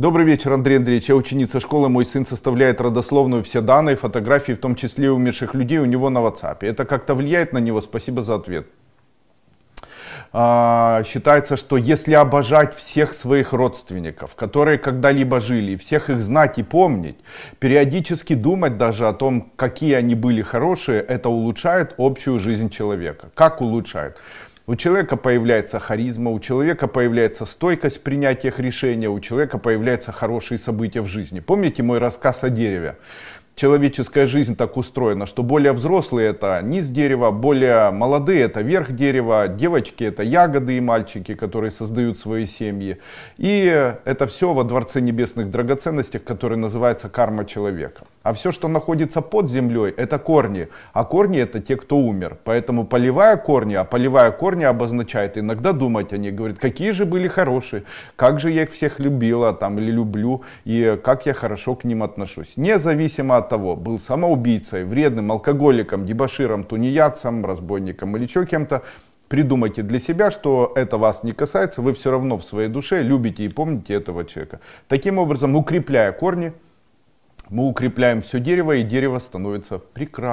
Добрый вечер, Андрей Андреевич. Я ученица школы. Мой сын составляет родословную все данные, фотографии, в том числе умерших людей у него на WhatsApp. Это как-то влияет на него? Спасибо за ответ. А, считается, что если обожать всех своих родственников, которые когда-либо жили, всех их знать и помнить, периодически думать даже о том, какие они были хорошие, это улучшает общую жизнь человека. Как улучшает? У человека появляется харизма, у человека появляется стойкость в принятиях решения, у человека появляются хорошие события в жизни. Помните мой рассказ о дереве? человеческая жизнь так устроена, что более взрослые это низ дерева, более молодые это верх дерева, девочки это ягоды и мальчики, которые создают свои семьи. И это все во Дворце Небесных Драгоценностей, который называется карма человека. А все, что находится под землей, это корни. А корни это те, кто умер. Поэтому поливая корни, а поливая корни обозначает иногда думать о них. Говорит, какие же были хорошие, как же я их всех любила там, или люблю, и как я хорошо к ним отношусь. Независимо от того, был самоубийцей, вредным, алкоголиком, дебаширом, тунеядцем, разбойником или еще кем-то, придумайте для себя, что это вас не касается, вы все равно в своей душе любите и помните этого человека. Таким образом, укрепляя корни, мы укрепляем все дерево, и дерево становится прекрасным.